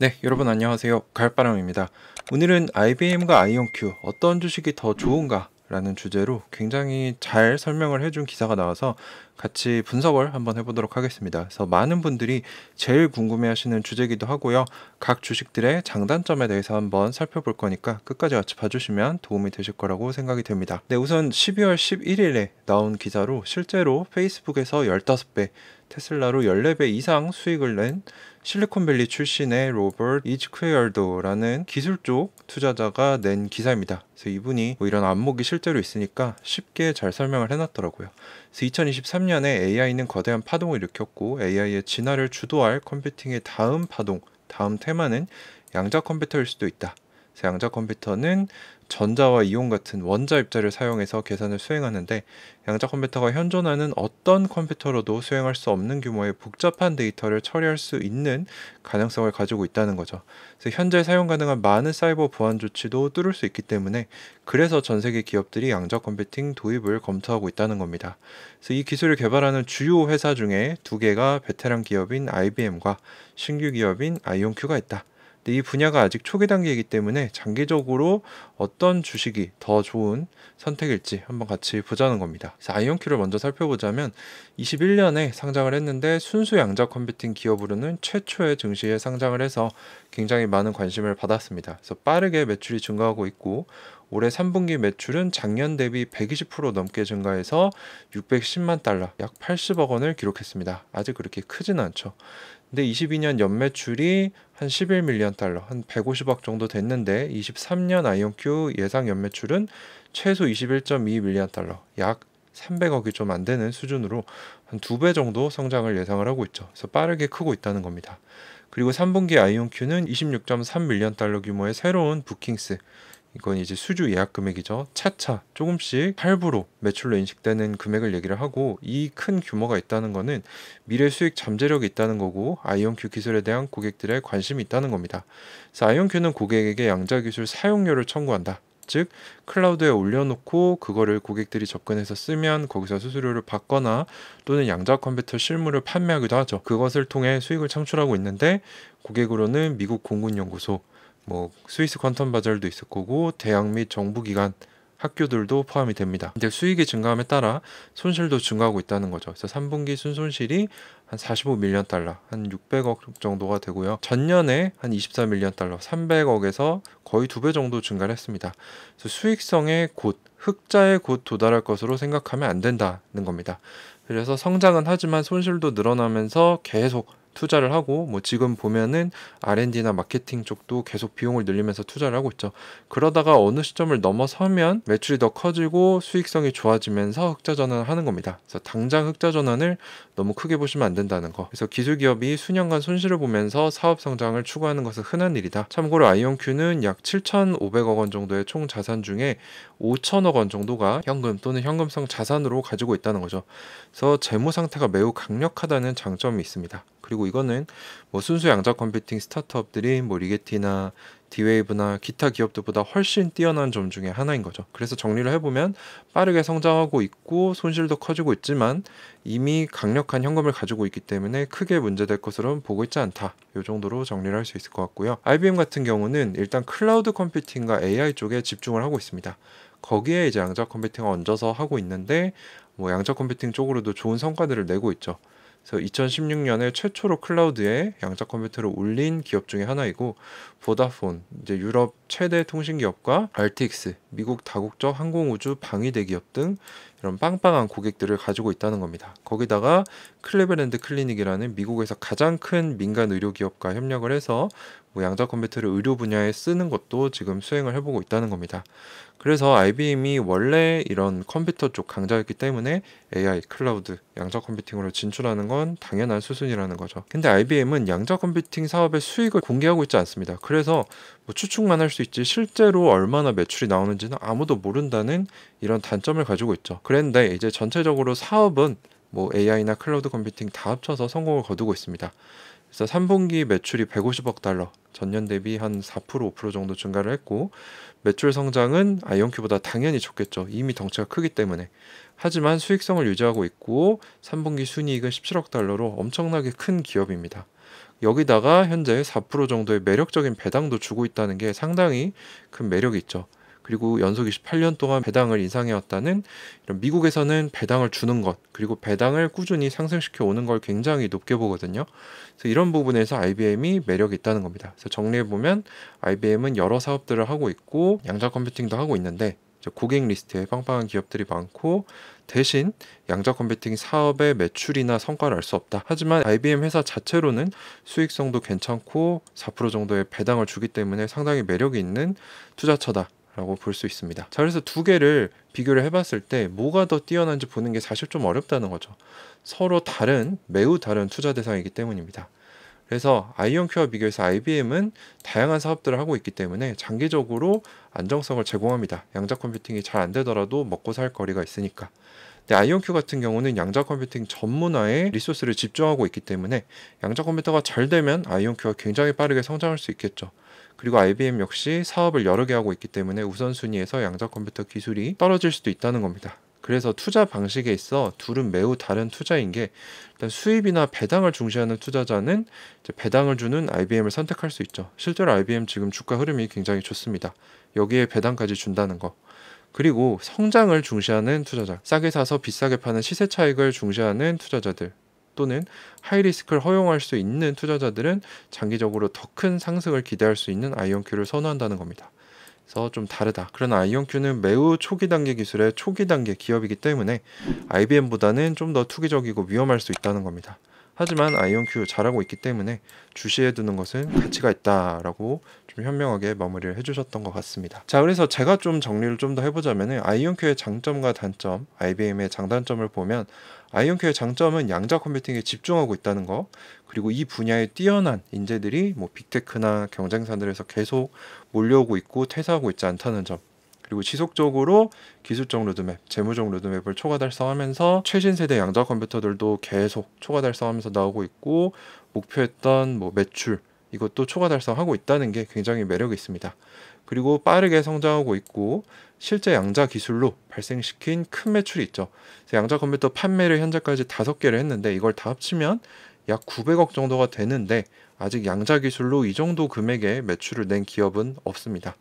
네, 여러분 안녕하세요. 가을바람입니다. 오늘은 IBM과 IonQ 어떤 주식이 더 좋은가 라는 주제로 굉장히 잘 설명을 해준 기사가 나와서 같이 분석을 한번 해보도록 하겠습니다. 그래서 많은 분들이 제일 궁금해하시는 주제이기도 하고요. 각 주식들의 장단점에 대해서 한번 살펴볼 거니까 끝까지 같이 봐주시면 도움이 되실 거라고 생각이 됩니다. 네, 우선 12월 11일에 나온 기사로 실제로 페이스북에서 15배, 테슬라로 14배 이상 수익을 낸 실리콘밸리 출신의 로버트 이즈퀘얼도라는 기술 쪽 투자자가 낸 기사입니다. 그래서 이분이 뭐 이런 안목이 실제로 있으니까 쉽게 잘 설명을 해놨더라고요. 그래서 2023년에 AI는 거대한 파동을 일으켰고 AI의 진화를 주도할 컴퓨팅의 다음 파동, 다음 테마는 양자 컴퓨터일 수도 있다. 양자 컴퓨터는 전자와 이온 같은 원자 입자를 사용해서 계산을 수행하는데 양자 컴퓨터가 현존하는 어떤 컴퓨터로도 수행할 수 없는 규모의 복잡한 데이터를 처리할 수 있는 가능성을 가지고 있다는 거죠. 그래서 현재 사용 가능한 많은 사이버 보안 조치도 뚫을 수 있기 때문에 그래서 전 세계 기업들이 양자 컴퓨팅 도입을 검토하고 있다는 겁니다. 그래서 이 기술을 개발하는 주요 회사 중에 두 개가 베테랑 기업인 IBM과 신규 기업인 아이온큐가 있다. 이 분야가 아직 초기 단계이기 때문에 장기적으로 어떤 주식이 더 좋은 선택일지 한번 같이 보자는 겁니다. 아이온큐를 먼저 살펴보자면 21년에 상장을 했는데 순수 양자 컴퓨팅 기업으로는 최초의 증시에 상장을 해서 굉장히 많은 관심을 받았습니다. 그래서 빠르게 매출이 증가하고 있고 올해 3분기 매출은 작년 대비 120% 넘게 증가해서 610만 달러, 약 80억 원을 기록했습니다. 아직 그렇게 크진 않죠. 근데 22년 연매출이 한 11밀리언 달러, 한 150억 정도 됐는데 23년 아이온큐 예상 연매출은 최소 21.2밀리언 달러, 약 300억이 좀 안 되는 수준으로 한 두 배 정도 성장을 예상을 하고 있죠. 그래서 빠르게 크고 있다는 겁니다. 그리고 3분기 아이온큐는 26.3밀리언 달러 규모의 새로운 부킹스, 이건 이제 수주 예약 금액이죠. 차차 조금씩 할부로 매출로 인식되는 금액을 얘기를 하고 이 큰 규모가 있다는 거는 미래 수익 잠재력이 있다는 거고 아이온큐 기술에 대한 고객들의 관심이 있다는 겁니다. 그래서 아이온큐는 고객에게 양자 기술 사용료를 청구한다. 즉 클라우드에 올려놓고 그거를 고객들이 접근해서 쓰면 거기서 수수료를 받거나 또는 양자 컴퓨터 실물을 판매하기도 하죠. 그것을 통해 수익을 창출하고 있는데 고객으로는 미국 공군연구소, 뭐 스위스 퀀텀 바젤도 있을 거고 대학 및 정부 기관 학교들도 포함이 됩니다. 근데 수익이 증가함에 따라 손실도 증가하고 있다는 거죠. 그래서 3분기 순손실이 한 45밀리언 달러, 한 600억 정도가 되고요. 전년에 한 24밀리언 달러, 300억에서 거의 두 배 정도 증가를 했습니다. 그래서 수익성의 곧, 흑자에 곧 도달할 것으로 생각하면 안 된다는 겁니다. 그래서 성장은 하지만 손실도 늘어나면서 계속 투자를 하고 뭐 지금 보면은 R&D나 마케팅 쪽도 계속 비용을 늘리면서 투자를 하고 있죠. 그러다가 어느 시점을 넘어서면 매출이 더 커지고 수익성이 좋아지면서 흑자 전환을 하는 겁니다. 그래서 당장 흑자 전환을 너무 크게 보시면 안 된다는 거. 그래서 기술 기업이 수년간 손실을 보면서 사업 성장을 추구하는 것은 흔한 일이다. 참고로 아이온큐는 약 7,500억 원 정도의 총 자산 중에 5천억 원 정도가 현금 또는 현금성 자산으로 가지고 있다는 거죠. 그래서 재무 상태가 매우 강력하다는 장점이 있습니다. 그리고 이거는 뭐 순수 양자 컴퓨팅 스타트업들이 뭐 리게티나 디웨이브나 기타 기업들보다 훨씬 뛰어난 점 중에 하나인 거죠. 그래서 정리를 해보면 빠르게 성장하고 있고 손실도 커지고 있지만 이미 강력한 현금을 가지고 있기 때문에 크게 문제될 것으로 보고 있지 않다. 이 정도로 정리를 할 수 있을 것 같고요. IBM 같은 경우는 일단 클라우드 컴퓨팅과 AI 쪽에 집중을 하고 있습니다. 거기에 이제 양자 컴퓨팅을 얹어서 하고 있는데 뭐 양자 컴퓨팅 쪽으로도 좋은 성과들을 내고 있죠. 그래서 2016년에 최초로 클라우드에 양자 컴퓨터를 올린 기업 중에 하나이고 보다폰 이제 유럽 최대 통신 기업과 RTX 미국 다국적 항공우주 방위 대기업 등 이런 빵빵한 고객들을 가지고 있다는 겁니다. 거기다가 클레브랜드 클리닉이라는 미국에서 가장 큰 민간 의료 기업과 협력을 해서 뭐 양자 컴퓨터를 의료 분야에 쓰는 것도 지금 수행을 해보고 있다는 겁니다. 그래서 IBM이 원래 이런 컴퓨터 쪽 강자였기 때문에 AI, 클라우드, 양자 컴퓨팅으로 진출하는 건 당연한 수순이라는 거죠. 근데 IBM은 양자 컴퓨팅 사업의 수익을 공개하고 있지 않습니다. 그래서 뭐 추측만 할 수 있지 실제로 얼마나 매출이 나오는지는 아무도 모른다는 이런 단점을 가지고 있죠. 그런데 이제 전체적으로 사업은 뭐 AI나 클라우드 컴퓨팅 다 합쳐서 성공을 거두고 있습니다. 그래서 3분기 매출이 150억 달러, 전년 대비 한 4% 5% 정도 증가를 했고 매출 성장은 아이온큐보다 당연히 좋겠죠. 이미 덩치가 크기 때문에. 하지만 수익성을 유지하고 있고 3분기 순이익은 17억 달러로 엄청나게 큰 기업입니다. 여기다가 현재 4% 정도의 매력적인 배당도 주고 있다는 게 상당히 큰 매력이 있죠. 그리고 연속 28년 동안 배당을 인상해왔다는 이런 미국에서는 배당을 주는 것 그리고 배당을 꾸준히 상승시켜 오는 걸 굉장히 높게 보거든요. 그래서 이런 부분에서 IBM이 매력이 있다는 겁니다. 그래서 정리해 보면 IBM은 여러 사업들을 하고 있고 양자 컴퓨팅도 하고 있는데 고객 리스트에 빵빵한 기업들이 많고 대신 양자 컴퓨팅 사업의 매출이나 성과를 알 수 없다. 하지만 IBM 회사 자체로는 수익성도 괜찮고 4% 정도의 배당을 주기 때문에 상당히 매력이 있는 투자처다. 라고 볼 수 있습니다. 자, 그래서 두 개를 비교를 해봤을 때 뭐가 더 뛰어난지 보는 게 사실 좀 어렵다는 거죠. 서로 다른, 매우 다른 투자 대상이기 때문입니다. 그래서 아이언큐와 비교해서 IBM은 다양한 사업들을 하고 있기 때문에 장기적으로 안정성을 제공합니다. 양자 컴퓨팅이 잘 안 되더라도 먹고 살 거리가 있으니까. 근데 아이온큐 같은 경우는 양자 컴퓨팅 전문화에 리소스를 집중하고 있기 때문에 양자 컴퓨터가 잘 되면 아이온큐가 굉장히 빠르게 성장할 수 있겠죠. 그리고 IBM 역시 사업을 여러 개 하고 있기 때문에 우선순위에서 양자 컴퓨터 기술이 떨어질 수도 있다는 겁니다. 그래서 투자 방식에 있어 둘은 매우 다른 투자인 게 일단 수입이나 배당을 중시하는 투자자는 배당을 주는 IBM을 선택할 수 있죠. 실제로 IBM 지금 주가 흐름이 굉장히 좋습니다. 여기에 배당까지 준다는 거. 그리고 성장을 중시하는 투자자, 싸게 사서 비싸게 파는 시세 차익을 중시하는 투자자들, 또는 하이리스크를 허용할 수 있는 투자자들은 장기적으로 더 큰 상승을 기대할 수 있는 아이온큐를 선호한다는 겁니다. 그래서 좀 다르다. 그러나 IonQ는 매우 초기 단계 기술의 초기 단계 기업이기 때문에 IBM보다는 좀 더 투기적이고 위험할 수 있다는 겁니다. 하지만 아이온큐 잘하고 있기 때문에 주시해 두는 것은 가치가 있다라고 좀 현명하게 마무리를 해주셨던 것 같습니다. 자 그래서 제가 좀 정리를 좀 더해보자면 아이온큐의 장점과 단점, IBM의 장단점을 보면 아이온큐의 장점은 양자 컴퓨팅에 집중하고 있다는 거 그리고 이 분야에 뛰어난 인재들이 뭐 빅테크나 경쟁사들에서 계속 몰려오고 있고 퇴사하고 있지 않다는 점 그리고 지속적으로 기술적 로드맵, 재무적 로드맵을 초과 달성하면서 최신 세대 양자 컴퓨터들도 계속 초과 달성하면서 나오고 있고 목표했던 뭐 매출 이것도 초과 달성하고 있다는 게 굉장히 매력이 있습니다. 그리고 빠르게 성장하고 있고 실제 양자 기술로 발생시킨 큰 매출이 있죠. 양자 컴퓨터 판매를 현재까지 다섯 개를 했는데 이걸 다 합치면 약 900억 정도가 되는데 아직 양자 기술로 이 정도 금액의 매출을 낸 기업은 없습니다.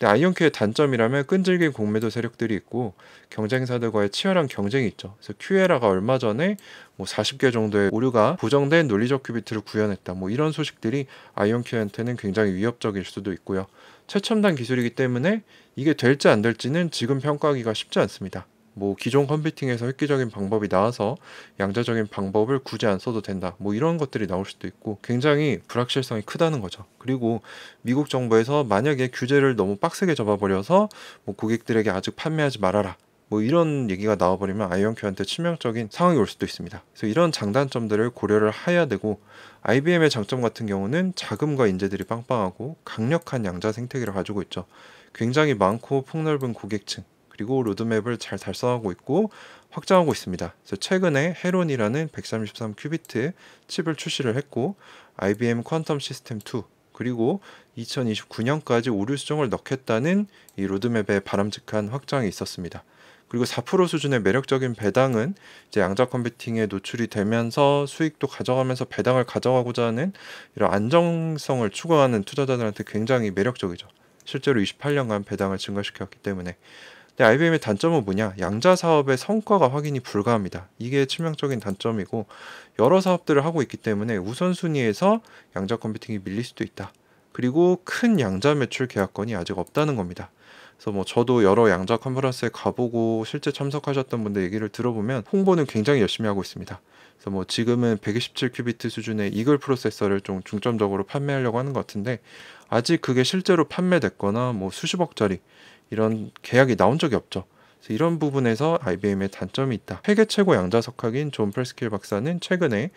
근데 네, 아이언큐의 단점이라면 끈질긴 공매도 세력들이 있고 경쟁사들과의 치열한 경쟁이 있죠. 그래서 큐에라가 얼마 전에 뭐 40개 정도의 오류가 부정된 논리적 큐비트를 구현했다. 뭐 이런 소식들이 아이언큐한테는 굉장히 위협적일 수도 있고요. 최첨단 기술이기 때문에 이게 될지 안 될지는 지금 평가하기가 쉽지 않습니다. 뭐 기존 컴퓨팅에서 획기적인 방법이 나와서 양자적인 방법을 굳이 안 써도 된다. 뭐 이런 것들이 나올 수도 있고 굉장히 불확실성이 크다는 거죠. 그리고 미국 정부에서 만약에 규제를 너무 빡세게 잡아버려서 뭐 고객들에게 아직 판매하지 말아라. 뭐 이런 얘기가 나와버리면 아이언큐한테 치명적인 상황이 올 수도 있습니다. 그래서 이런 장단점들을 고려를 해야 되고 IBM의 장점 같은 경우는 자금과 인재들이 빵빵하고 강력한 양자 생태계를 가지고 있죠. 굉장히 많고 폭넓은 고객층, 그리고 로드맵을 잘 달성하고 있고 확장하고 있습니다. 그래서 최근에 헤론이라는 133 큐비트 칩을 출시를 했고 IBM 퀀텀 시스템 2 그리고 2029년까지 오류 수정을 넣겠다는 이 로드맵의 바람직한 확장이 있었습니다. 그리고 4% 수준의 매력적인 배당은 이제 양자 컴퓨팅에 노출이 되면서 수익도 가져가면서 배당을 가져가고자 하는 이런 안정성을 추구하는 투자자들한테 굉장히 매력적이죠. 실제로 28년간 배당을 증가시켰기 때문에 근데 네, IBM의 단점은 뭐냐? 양자 사업의 성과가 확인이 불가합니다. 이게 치명적인 단점이고 여러 사업들을 하고 있기 때문에 우선순위에서 양자 컴퓨팅이 밀릴 수도 있다. 그리고 큰 양자 매출 계약건이 아직 없다는 겁니다. 그래서 뭐 저도 여러 양자 컨퍼런스에 가보고 실제 참석하셨던 분들 얘기를 들어보면 홍보는 굉장히 열심히 하고 있습니다. 그래서 뭐 지금은 127 큐비트 수준의 이글 프로세서를 좀 중점적으로 판매하려고 하는 것 같은데 아직 그게 실제로 판매됐거나 뭐 수십억짜리 이런 계약이 나온 적이 없죠. 그래서 이런 부분에서 IBM의 단점이 있다. 회계 최고 양자석학인 존 프레스킬 박사는 최근에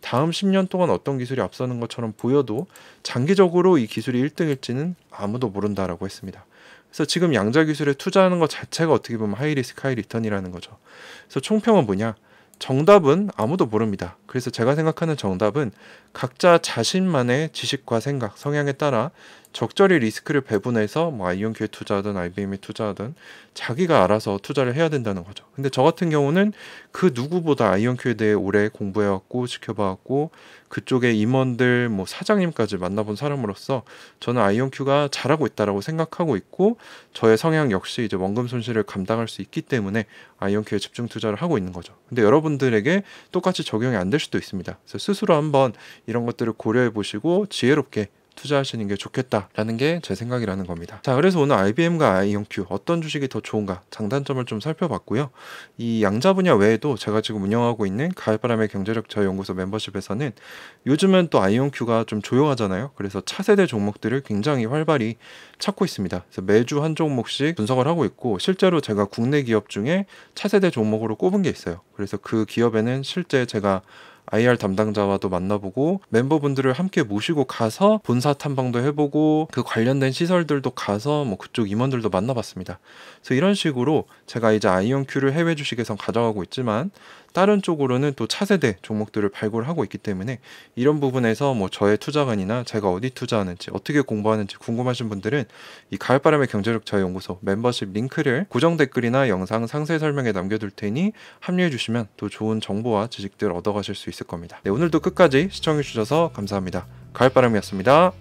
다음 10년 동안 어떤 기술이 앞서는 것처럼 보여도 장기적으로 이 기술이 1등일지는 아무도 모른다라고 했습니다. 그래서 지금 양자 기술에 투자하는 것 자체가 어떻게 보면 하이 리스크 하이 리턴이라는 거죠. 그래서 총평은 뭐냐? 정답은 아무도 모릅니다. 그래서 제가 생각하는 정답은 각자 자신만의 지식과 생각, 성향에 따라 적절히 리스크를 배분해서 뭐 아이온큐에 투자하든 IBM에 투자하든 자기가 알아서 투자를 해야 된다는 거죠. 근데 저 같은 경우는 그 누구보다 아이온큐에 대해 오래 공부해왔고 지켜봐왔고 그쪽의 임원들 뭐 사장님까지 만나본 사람으로서 저는 아이온큐가 잘하고 있다라고 생각하고 있고 저의 성향 역시 이제 원금 손실을 감당할 수 있기 때문에 아이온큐에 집중 투자를 하고 있는 거죠. 근데 여러분들에게 똑같이 적용이 안 될 수도 있습니다. 그래서 스스로 한번 이런 것들을 고려해 보시고 지혜롭게 투자하시는 게 좋겠다라는 게 제 생각이라는 겁니다. 자, 그래서 오늘 IBM과 IonQ 어떤 주식이 더 좋은가 장단점을 좀 살펴봤고요. 이 양자 분야 외에도 제가 지금 운영하고 있는 가을바람의 경제력 자연구소 멤버십에서는 요즘은 또 IonQ가 좀 조용하잖아요. 그래서 차세대 종목들을 굉장히 활발히 찾고 있습니다. 그래서 매주 한 종목씩 분석을 하고 있고 실제로 제가 국내 기업 중에 차세대 종목으로 꼽은 게 있어요. 그래서 그 기업에는 실제 제가 IR 담당자와도 만나보고 멤버분들을 함께 모시고 가서 본사 탐방도 해보고 그 관련된 시설들도 가서 뭐 그쪽 임원들도 만나봤습니다. 그래서 이런 식으로 제가 이제 아이언큐를 해외 주식에선 가져가고 있지만 다른 쪽으로는 또 차세대 종목들을 발굴하고 있기 때문에 이런 부분에서 뭐 저의 투자관이나 제가 어디 투자하는지 어떻게 공부하는지 궁금하신 분들은 이 가을바람의 경제력 자유연구소 멤버십 링크를 고정 댓글이나 영상 상세 설명에 남겨둘 테니 합류해 주시면 또 좋은 정보와 지식들 얻어가실 수 있을 겁니다. 네, 오늘도 끝까지 시청해 주셔서 감사합니다. 가을바람이었습니다.